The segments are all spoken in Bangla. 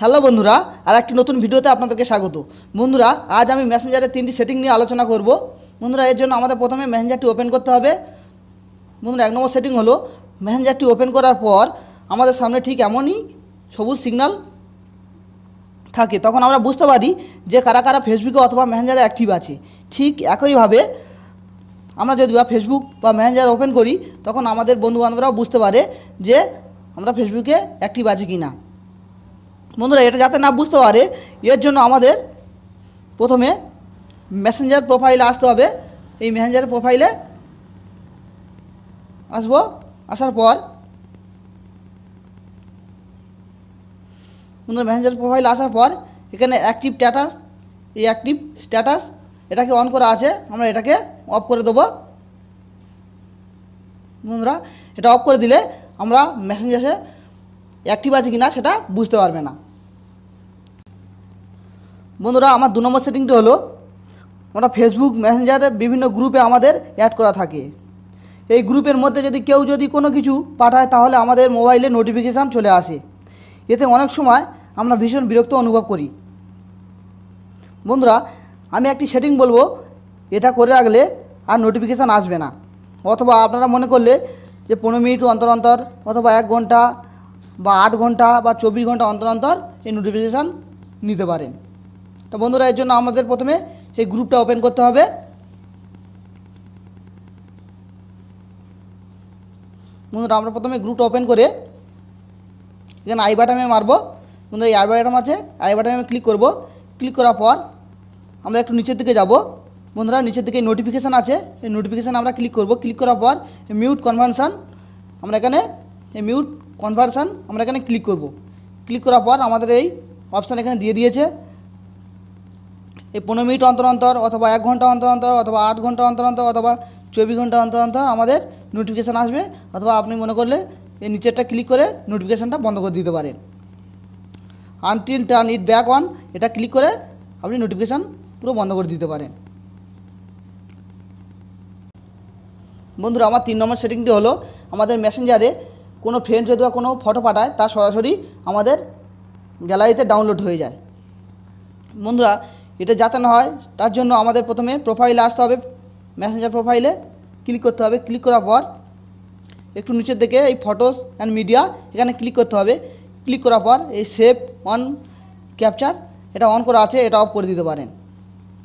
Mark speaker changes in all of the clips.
Speaker 1: হ্যালো বন্ধুরা আর একটি নতুন ভিডিওতে আপনাদেরকে স্বাগত বন্ধুরা আজ আমি মেসেঞ্জারের তিনটি সেটিং নিয়ে আলোচনা করব বন্ধুরা এর জন্য আমাদের প্রথমে মেসেঞ্জারটি ওপেন করতে হবে বন্ধুরা এক নম্বর সেটিং হলো মেসেঞ্জারটি ওপেন করার পর আমাদের সামনে ঠিক এমনই সবুজ সিগন্যাল থাকে তখন আমরা বুঝতে পারি যে কারা কারা ফেসবুকে অথবা মেসেঞ্জারে অ্যাক্টিভ আছে ঠিক একইভাবে আমরা যদি বা ফেসবুক বা মেসেঞ্জার ওপেন করি তখন আমাদের বন্ধুবান্ধবরাও বুঝতে পারে যে আমরা ফেসবুকে অ্যাক্টিভ আছি কি না বন্ধুরা এটা যাতে না বুঝতে পারে এর জন্য আমাদের প্রথমে মেসেঞ্জার প্রোফাইলে আসতে হবে এই মেসেঞ্জার প্রোফাইলে আসবো আসার পর বন্ধুরা মেসেঞ্জার প্রোফাইলে আসার পর এখানে অ্যাক্টিভ স্ট্যাটাস এই অ্যাক্টিভ স্ট্যাটাস এটাকে অন করা আছে আমরা এটাকে অফ করে দেবো বন্ধুরা এটা অফ করে দিলে আমরা মেসেঞ্জার অ্যাক্টিভ আছে কি না সেটা বুঝতে পারবে না বন্ধুরা আমার দু নম্বর সেটিংটি হলো আমরা ফেসবুক মেসেঞ্জারে বিভিন্ন গ্রুপে আমাদের অ্যাড করা থাকে এই গ্রুপের মধ্যে যদি কেউ যদি কোনো কিছু পাঠায় তাহলে আমাদের মোবাইলে নোটিফিকেশান চলে আসে এতে অনেক সময় আমরা ভীষণ বিরক্ত অনুভব করি বন্ধুরা আমি একটি সেটিং বলবো এটা করে রাখলে আর নোটিফিকেশান আসবে না অথবা আপনারা মনে করলে যে পনেরো মিনিট অন্তর অন্তর অথবা এক ঘন্টা বা আট ঘন্টা বা চব্বিশ ঘন্টা অন্তর অন্তর এই নোটিফিকেশান নিতে পারেন তো বন্ধুরা এর জন্য আমাদের প্রথমে সেই গ্রুপটা ওপেন করতে হবে বন্ধুরা আমরা প্রথমে গ্রুপটা ওপেন করে এখানে আই বাটামে মারবো বন্ধুরা এই আই বাটাম আছে আই বাটামে ক্লিক করবো ক্লিক করার পর আমরা একটু নিচের দিকে যাব বন্ধুরা নিচের দিকে নোটিফিকেশান আছে এই নোটিফিকেশান আমরা ক্লিক করব ক্লিক করার পর মিউট কনভারশান আমরা এখানে এই মিউট কনভারশান আমরা এখানে ক্লিক করব ক্লিক করার পর আমাদের এই অপশান এখানে দিয়ে দিয়েছে এই পনেরো মিনিট অন্তর অন্তর অথবা এক ঘন্টা অন্তর অন্তর অথবা আট ঘন্টা অন্তর অন্তর অথবা চব্বিশ ঘন্টা অন্তর অন্তর আমাদের নোটিফিকেশান আসবে অথবা আপনি মনে করলে এই নিচেরটা ক্লিক করে নোটিফিকেশানটা বন্ধ করে দিতে পারেন until turn it back on এটা ক্লিক করে আপনি নোটিফিকেশান পুরো বন্ধ করে দিতে পারেন বন্ধুরা আমার তিন নম্বর সেটিংটি হলো আমাদের মেসেঞ্জারে কোনো ফ্রেন্ড যদি কোনো ফটো পাঠায় তা সরাসরি আমাদের গ্যালারিতে ডাউনলোড হয়ে যায় বন্ধুরা এটা যাতে না হয় তার জন্য আমাদের প্রথমে প্রোফাইলে আসতে হবে ম্যাসেঞ্জার প্রোফাইলে ক্লিক করতে হবে ক্লিক করার পর একটু নিচের দিকে এই ফটোস অ্যান্ড মিডিয়া এখানে ক্লিক করতে হবে ক্লিক করার পর এই সেভ অন ক্যাপচার এটা অন করা আছে এটা অফ করে দিতে পারেন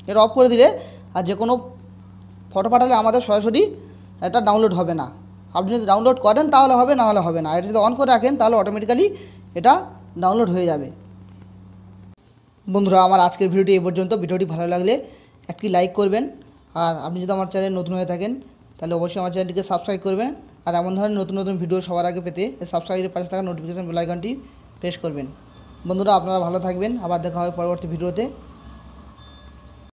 Speaker 1: এটা অফ করে দিলে আর যে কোনো ফটো পাঠালে আমাদের সরাসরি এটা ডাউনলোড হবে না আপনি যদি ডাউনলোড করেন তাহলে হবে না হলে হবে না এটা যদি অন করে রাখেন তাহলে অটোমেটিক্যালি এটা ডাউনলোড হয়ে যাবে বন্ধুরা আমার আজকের ভিডিওটি এ পর্যন্ত ভিডিওটি ভালো লাগলে একটি লাইক করবেন আর আপনি যদি আমার চ্যানেল নতুন হয়ে থাকেন তাহলে অবশ্যই আমার চ্যানেলটিকে সাবস্ক্রাইব করবেন আর এমন ধরনের নতুন নতুন ভিডিও সবার আগে পেতে সাবস্ক্রাইবের পাশে থাকা নোটিফিকেশান বেলাইকনটি প্রেস করবেন বন্ধুরা আপনারা ভালো থাকবেন আবার দেখা হবে পরবর্তী ভিডিওতে